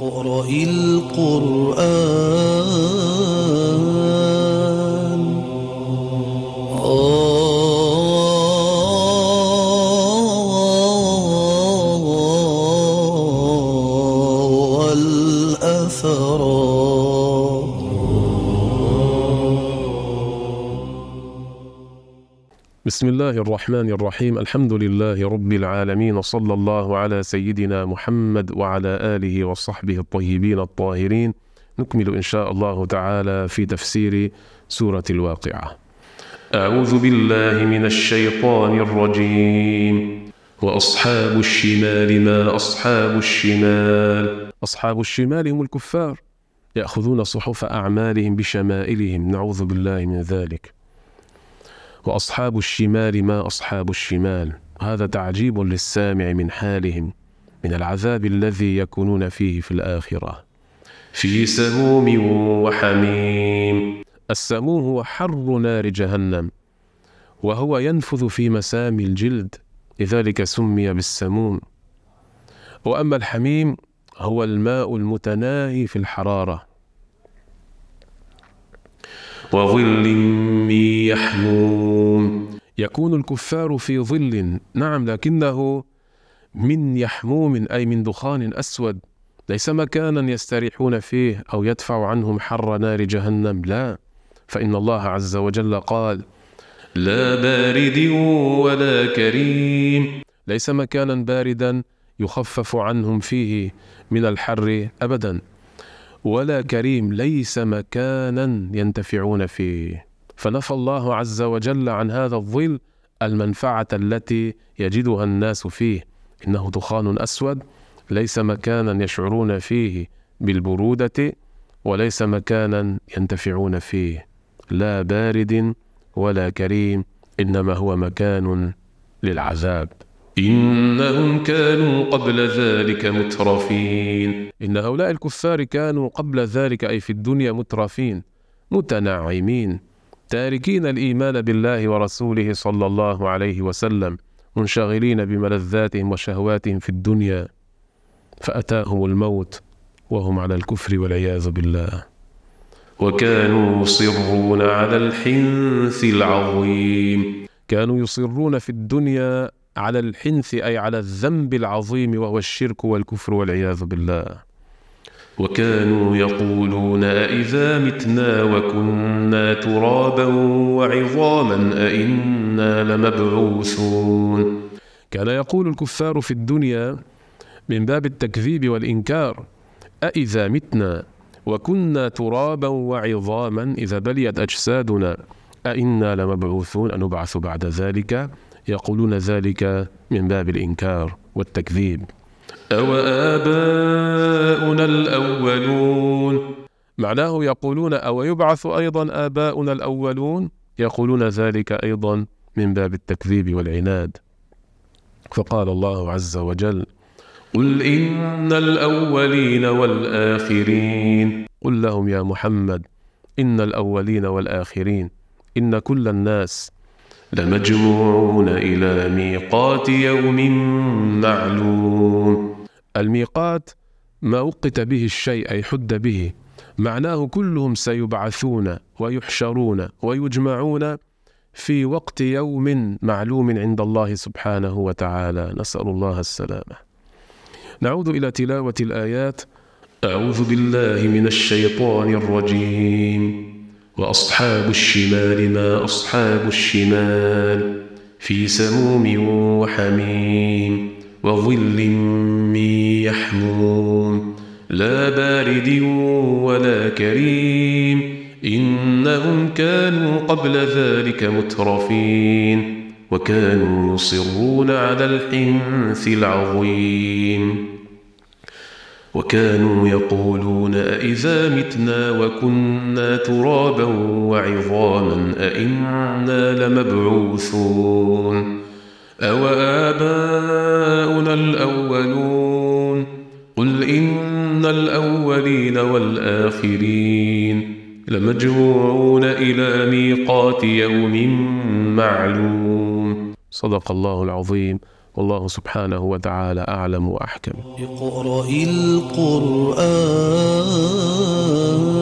اقرأ القرآن بسم الله الرحمن الرحيم الحمد لله رب العالمين وصلى الله على سيدنا محمد وعلى آله وصحبه الطيبين الطاهرين نكمل إن شاء الله تعالى في تفسير سورة الواقعة أعوذ بالله من الشيطان الرجيم وأصحاب الشمال ما أصحاب الشمال أصحاب الشمال هم الكفار يأخذون صحف أعمالهم بشمائلهم نعوذ بالله من ذلك واصحاب الشمال ما اصحاب الشمال هذا تعجيب للسامع من حالهم من العذاب الذي يكونون فيه في الاخره في سموم وحميم السموم هو حر نار جهنم وهو ينفذ في مسام الجلد لذلك سمي بالسموم واما الحميم هو الماء المتناهي في الحراره وظل من يحموم يكون الكفار في ظل نعم لكنه من يحموم أي من دخان أسود ليس مكانا يستريحون فيه أو يدفع عنهم حر نار جهنم لا فإن الله عز وجل قال لا بارد ولا كريم ليس مكانا باردا يخفف عنهم فيه من الحر أبدا ولا كريم ليس مكانا ينتفعون فيه فنفى الله عز وجل عن هذا الظل المنفعة التي يجدها الناس فيه إنه دخان أسود ليس مكانا يشعرون فيه بالبرودة وليس مكانا ينتفعون فيه لا بارد ولا كريم إنما هو مكان للعذاب إنهم كانوا قبل ذلك مترفين إن هؤلاء الكفار كانوا قبل ذلك أي في الدنيا مترفين متنعمين تاركين الإيمان بالله ورسوله صلى الله عليه وسلم منشغلين بملذاتهم وشهواتهم في الدنيا فأتاهم الموت وهم على الكفر والعياذ بالله وكانوا يصرون على الحنث العظيم كانوا يصرون في الدنيا على الحنث أي على الذنب العظيم وهو الشرك والكفر والعياذ بالله وكانوا يقولون أئذا متنا وكنا ترابا وعظاما أئنا لمبعوثون كان يقول الكفار في الدنيا من باب التكذيب والإنكار أئذا متنا وكنا ترابا وعظاما إذا بليت أجسادنا أئنا لمبعوثون أنبعث بعد ذلك يقولون ذلك من باب الإنكار والتكذيب أوآباؤنا الأولون معناه يقولون أو يبعث أيضا آباؤنا الأولون يقولون ذلك أيضا من باب التكذيب والعناد فقال الله عز وجل قل إن الأولين والآخرين قل لهم يا محمد إن الأولين والآخرين إن كل الناس لمجموعون إلى ميقات يوم معلوم الميقات ما وقت به الشيء أي حد به معناه كلهم سيبعثون ويحشرون ويجمعون في وقت يوم معلوم عند الله سبحانه وتعالى نسأل الله السلامة نعود إلى تلاوة الآيات أعوذ بالله من الشيطان الرجيم وأصحاب الشمال ما أصحاب الشمال في سموم وحميم وظل من يحموم لا بارد ولا كريم إنهم كانوا قبل ذلك مترفين وكانوا يصرون على الحنث العظيم وكانوا يقولون أئذا متنا وكنا ترابا وعظاما أئنا لمبعوثون أوآباؤنا الأولون قل إن الأولين والآخرين لمجموعون إلى ميقات يوم معلوم صدق الله العظيم والله سبحانه وتعالى أعلم وأحكم اقرأ القرآن